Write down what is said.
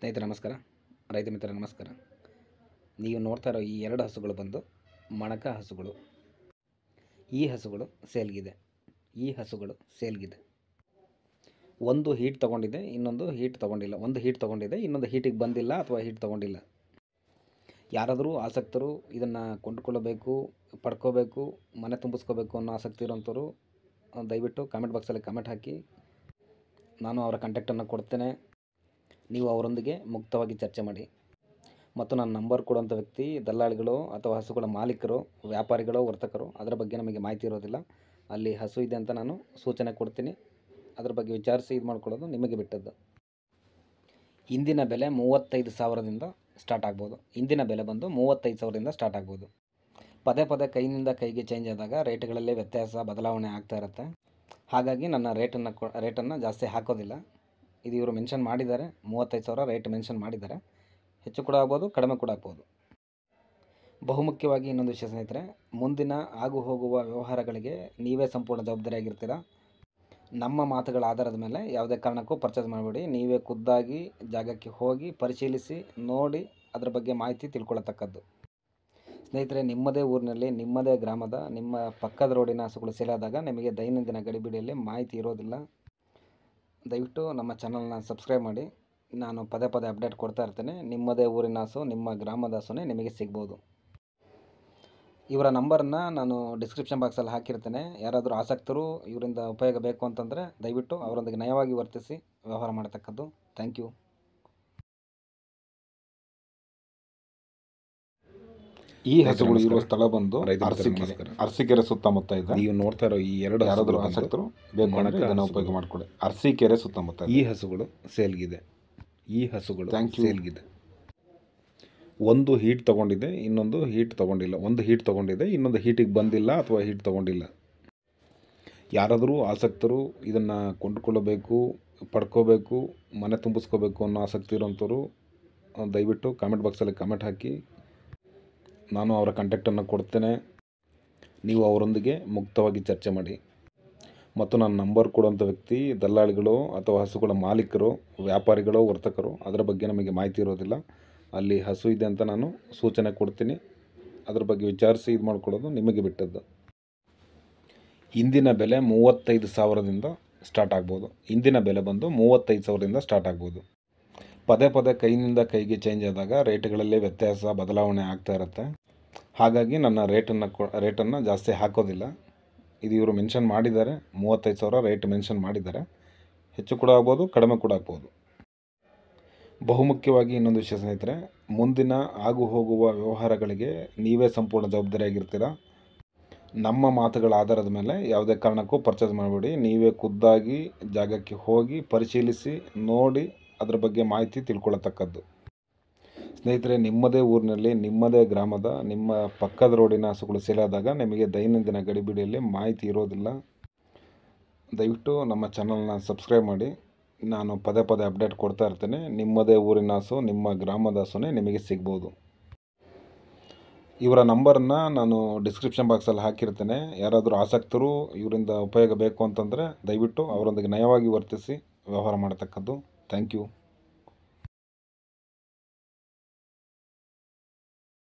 ಸ್ನೇಹಿತರೆ ನಮಸ್ಕಾರ ರೈತ ಮಿತ್ರ ನಮಸ್ಕಾರ ನೀವು ನೋಡ್ತಾ ಇರೋ ಈ ಎರಡು ಹಸುಗಳು ಬಂದು ಮಣಕ ಹಸುಗಳು ಈ ಹಸುಗಳು ಸೇಲ್ಗಿದೆ ಈ ಹಸುಗಳು ಸೇಲ್ಗಿದೆ ಒಂದು ಹೀಟ್ ತೊಗೊಂಡಿದೆ ಇನ್ನೊಂದು ಹೀಟ್ ತೊಗೊಂಡಿಲ್ಲ ಒಂದು ಹೀಟ್ ತೊಗೊಂಡಿದೆ ಇನ್ನೊಂದು ಹೀಟಿಗೆ ಬಂದಿಲ್ಲ ಅಥವಾ ಹೀಟ್ ತೊಗೊಂಡಿಲ್ಲ ಯಾರಾದರೂ ಆಸಕ್ತರು ಇದನ್ನು ಕೊಂಡುಕೊಳ್ಳಬೇಕು ಪಡ್ಕೋಬೇಕು ಮನೆ ತುಂಬಿಸ್ಕೋಬೇಕು ಅನ್ನೋ ಆಸಕ್ತಿ ಇರೋಂಥವ್ರು ದಯವಿಟ್ಟು ಕಾಮೆಂಟ್ ಬಾಕ್ಸಲ್ಲಿ ಕಾಮೆಂಟ್ ಹಾಕಿ ನಾನು ಅವರ ಕಾಂಟ್ಯಾಕ್ಟನ್ನು ಕೊಡ್ತೇನೆ ನೀವು ಅವರೊಂದಿಗೆ ಮುಕ್ತವಾಗಿ ಚರ್ಚೆ ಮಾಡಿ ಮತ್ತು ನನ್ನ ನಂಬರ್ ಕೊಡುವಂಥ ವ್ಯಕ್ತಿ ದಲ್ಲಾಳಿಗಳು ಅಥವಾ ಹಸುಗಳ ಮಾಲೀಕರು ವ್ಯಾಪಾರಿಗಳು ವರ್ತಕರು ಅದರ ಬಗ್ಗೆ ನಮಗೆ ಮಾಹಿತಿ ಇರೋದಿಲ್ಲ ಅಲ್ಲಿ ಹಸು ಇದೆ ಅಂತ ನಾನು ಸೂಚನೆ ಕೊಡ್ತೀನಿ ಅದರ ಬಗ್ಗೆ ವಿಚಾರಿಸಿ ಇದು ಮಾಡ್ಕೊಳ್ಳೋದು ನಿಮಗೆ ಬಿಟ್ಟದ್ದು ಇಂದಿನ ಬೆಲೆ ಮೂವತ್ತೈದು ಸಾವಿರದಿಂದ ಸ್ಟಾರ್ಟ್ ಆಗ್ಬೋದು ಇಂದಿನ ಬೆಲೆ ಬಂದು ಮೂವತ್ತೈದು ಸಾವಿರದಿಂದ ಸ್ಟಾರ್ಟ್ ಆಗ್ಬೋದು ಪದೇ ಪದೇ ಕೈಯಿಂದ ಕೈಗೆ ಚೇಂಜ್ ಆದಾಗ ರೇಟ್ಗಳಲ್ಲೇ ವ್ಯತ್ಯಾಸ ಬದಲಾವಣೆ ಆಗ್ತಾ ಇರುತ್ತೆ ಹಾಗಾಗಿ ನನ್ನ ರೇಟನ್ನು ಕೊ ರೇಟನ್ನು ಜಾಸ್ತಿ ಹಾಕೋದಿಲ್ಲ ಇದು ಇವರು ಮೆನ್ಷನ್ ಮಾಡಿದ್ದಾರೆ ಮೂವತ್ತೈದು ಸಾವಿರ ರೇಟ್ ಮೆನ್ಷನ್ ಮಾಡಿದ್ದಾರೆ ಹೆಚ್ಚು ಕೂಡ ಆಗ್ಬೋದು ಕಡಿಮೆ ಕೂಡ ಆಗ್ಬೋದು ಬಹುಮುಖ್ಯವಾಗಿ ಇನ್ನೊಂದು ವಿಷಯ ಸ್ನೇಹಿತರೆ ಮುಂದಿನ ಆಗು ಹೋಗುವ ವ್ಯವಹಾರಗಳಿಗೆ ನೀವೇ ಸಂಪೂರ್ಣ ಜವಾಬ್ದಾರಿಯಾಗಿರ್ತೀರ ನಮ್ಮ ಮಾತುಗಳ ಆಧಾರದ ಮೇಲೆ ಯಾವುದೇ ಕಾರಣಕ್ಕೂ ಪರ್ಚೇಸ್ ಮಾಡಬೇಡಿ ನೀವೇ ಖುದ್ದಾಗಿ ಜಾಗಕ್ಕೆ ಹೋಗಿ ಪರಿಶೀಲಿಸಿ ನೋಡಿ ಅದರ ಬಗ್ಗೆ ಮಾಹಿತಿ ತಿಳ್ಕೊಳ್ಳತಕ್ಕದ್ದು ಸ್ನೇಹಿತರೆ ನಿಮ್ಮದೇ ಊರಿನಲ್ಲಿ ನಿಮ್ಮದೇ ಗ್ರಾಮದ ನಿಮ್ಮ ಪಕ್ಕದ ರೋಡಿನ ಹಸುಗಳು ಸೇಲಾದಾಗ ನಿಮಗೆ ದೈನಂದಿನ ಗಡಿಬಿಡಿಯಲ್ಲಿ ಮಾಹಿತಿ ಇರೋದಿಲ್ಲ ದಯವಿಟ್ಟು ನಮ್ಮ ಚಾನಲ್ನ ಸಬ್ಸ್ಕ್ರೈಬ್ ಮಾಡಿ ನಾನು ಪದೇ ಪದೇ ಅಪ್ಡೇಟ್ ಕೊಡ್ತಾ ಇರ್ತೇನೆ ನಿಮ್ಮದೇ ಊರಿನ ನಿಮ್ಮ ಗ್ರಾಮದಾಸುನೇ ನಿಮಗೆ ಸಿಗ್ಬೋದು ಇವರ ನಂಬರನ್ನ ನಾನು ಡಿಸ್ಕ್ರಿಪ್ಷನ್ ಬಾಕ್ಸಲ್ಲಿ ಹಾಕಿರ್ತೇನೆ ಯಾರಾದರೂ ಆಸಕ್ತರು ಇವರಿಂದ ಉಪಯೋಗ ಬೇಕು ಅಂತಂದರೆ ದಯವಿಟ್ಟು ಅವರೊಂದಿಗೆ ನಯವಾಗಿ ವರ್ತಿಸಿ ವ್ಯವಹಾರ ಮಾಡತಕ್ಕದ್ದು ಥ್ಯಾಂಕ್ ಯು ಈ ಹೆಸರುಗಳು ಇರುವ ಸ್ಥಳ ಬಂದು ಅರಸಿಕೆರೆ ಅರಸಿಕೆರೆ ಸುತ್ತಮುತ್ತ ಇದೆ ನೀವು ನೋಡ್ತಾ ಇರೋ ಈ ಎರಡು ಯಾರಾದರೂ ಆಸಕ್ತರು ಬೇಕು ಇದನ್ನು ಉಪಯೋಗ ಮಾಡಿಕೊಡಿ ಅರಸಿಕೆರೆ ಸುತ್ತಮುತ್ತ ಈ ಹಸುಗಳು ಸೇಲ್ಗಿದೆ ಈ ಹಸುಗಳು ಸೇಲ್ಗಿದೆ ಒಂದು ಹೀಟ್ ತೊಗೊಂಡಿದೆ ಇನ್ನೊಂದು ಹೀಟ್ ತೊಗೊಂಡಿಲ್ಲ ಒಂದು ಹೀಟ್ ತಗೊಂಡಿದೆ ಇನ್ನೊಂದು ಹೀಟಿಗೆ ಬಂದಿಲ್ಲ ಅಥವಾ ಹೀಟ್ ತಗೊಂಡಿಲ್ಲ ಯಾರಾದರೂ ಆಸಕ್ತರು ಇದನ್ನು ಕೊಂಡುಕೊಳ್ಳಬೇಕು ಪಡ್ಕೋಬೇಕು ಮನೆ ತುಂಬಿಸ್ಕೋಬೇಕು ಅನ್ನೋ ಆಸಕ್ತಿ ಇರೋಂಥವ್ರು ದಯವಿಟ್ಟು ಕಾಮೆಂಟ್ ಬಾಕ್ಸಲ್ಲಿ ಕಾಮೆಂಟ್ ಹಾಕಿ ನಾನು ಅವರ ಕಾಂಟ್ಯಾಕ್ಟನ್ನು ಕೊಡ್ತೇನೆ ನೀವು ಅವರೊಂದಿಗೆ ಮುಕ್ತವಾಗಿ ಚರ್ಚೆ ಮಾಡಿ ಮತ್ತು ನನ್ನ ನಂಬರ್ ಕೊಡುವಂಥ ವ್ಯಕ್ತಿ ದಲ್ಲಾಳಿಗಳು ಅಥವಾ ಹಸುಗಳ ಮಾಲೀಕರು ವ್ಯಾಪಾರಿಗಳು ವರ್ತಕರು ಅದರ ಬಗ್ಗೆ ನಮಗೆ ಮಾಹಿತಿ ಇರೋದಿಲ್ಲ ಅಲ್ಲಿ ಹಸು ಇದೆ ಅಂತ ನಾನು ಸೂಚನೆ ಕೊಡ್ತೀನಿ ಅದ್ರ ಬಗ್ಗೆ ವಿಚಾರಿಸಿ ಇದು ಮಾಡ್ಕೊಳ್ಳೋದು ನಿಮಗೆ ಬಿಟ್ಟದ್ದು ಇಂದಿನ ಬೆಲೆ ಮೂವತ್ತೈದು ಸಾವಿರದಿಂದ ಸ್ಟಾರ್ಟ್ ಆಗ್ಬೋದು ಇಂದಿನ ಬೆಲೆ ಬಂದು ಮೂವತ್ತೈದು ಸಾವಿರದಿಂದ ಸ್ಟಾರ್ಟ್ ಆಗ್ಬೋದು ಪದೇ ಪದೇ ಕೈಯಿಂದ ಕೈಗೆ ಚೇಂಜ್ ಆದಾಗ ರೇಟ್ಗಳಲ್ಲಿ ವ್ಯತ್ಯಾಸ ಬದಲಾವಣೆ ಆಗ್ತಾ ಇರುತ್ತೆ ಹಾಗಾಗಿ ನನ್ನ ರೇಟನ್ನು ಕೊ ರೇಟನ್ನು ಜಾಸ್ತಿ ಹಾಕೋದಿಲ್ಲ ಇದು ಇವರು ಮೆನ್ಷನ್ ಮಾಡಿದ್ದಾರೆ ಮೂವತ್ತೈದು ಸಾವಿರ ರೇಟ್ ಮೆನ್ಷನ್ ಮಾಡಿದ್ದಾರೆ ಹೆಚ್ಚು ಕೂಡ ಆಗ್ಬೋದು ಕಡಿಮೆ ಕೂಡ ಆಗ್ಬೋದು ಬಹುಮುಖ್ಯವಾಗಿ ಇನ್ನೊಂದು ವಿಷಯ ಸ್ನೇಹಿತರೆ ಮುಂದಿನ ಆಗು ಹೋಗುವ ವ್ಯವಹಾರಗಳಿಗೆ ನೀವೇ ಸಂಪೂರ್ಣ ಜವಾಬ್ದಾರಿಯಾಗಿರ್ತೀರ ನಮ್ಮ ಮಾತುಗಳ ಆಧಾರದ ಮೇಲೆ ಯಾವುದೇ ಕಾರಣಕ್ಕೂ ಪರ್ಚೇಸ್ ಮಾಡಬೇಡಿ ನೀವೇ ಖುದ್ದಾಗಿ ಜಾಗಕ್ಕೆ ಹೋಗಿ ಪರಿಶೀಲಿಸಿ ನೋಡಿ ಅದರ ಬಗ್ಗೆ ಮಾಹಿತಿ ತಿಳ್ಕೊಳ್ಳತಕ್ಕದ್ದು ಸ್ನೇಹಿತರೆ ನಿಮ್ಮದೇ ಊರಿನಲ್ಲಿ ನಿಮ್ಮದೇ ಗ್ರಾಮದ ನಿಮ್ಮ ಪಕ್ಕದ ರೋಡಿನ ಹಸುಗಳು ಸೇಲಾದಾಗ ನಿಮಗೆ ದೈನಂದಿನ ಗಡಿಬಿಡಿಯಲ್ಲಿ ಮಾಹಿತಿ ಇರೋದಿಲ್ಲ ದಯವಿಟ್ಟು ನಮ್ಮ ಚಾನಲ್ನ ಸಬ್ಸ್ಕ್ರೈಬ್ ಮಾಡಿ ನಾನು ಪದೇ ಪದೇ ಅಪ್ಡೇಟ್ ಕೊಡ್ತಾ ಇರ್ತೇನೆ ನಿಮ್ಮದೇ ಊರಿನ ಹಸು ನಿಮ್ಮ ಗ್ರಾಮದ ಹಸುನೇ ನಿಮಗೆ ಸಿಗ್ಬೋದು ಇವರ ನಂಬರನ್ನು ನಾನು ಡಿಸ್ಕ್ರಿಪ್ಷನ್ ಬಾಕ್ಸಲ್ಲಿ ಹಾಕಿರ್ತೇನೆ ಯಾರಾದರೂ ಆಸಕ್ತರು ಇವರಿಂದ ಉಪಯೋಗ ಬೇಕು ಅಂತಂದರೆ ದಯವಿಟ್ಟು ಅವರೊಂದಿಗೆ ನಯವಾಗಿ ವರ್ತಿಸಿ ವ್ಯವಹಾರ ಮಾಡತಕ್ಕದ್ದು ಥ್ಯಾಂಕ್ ಯು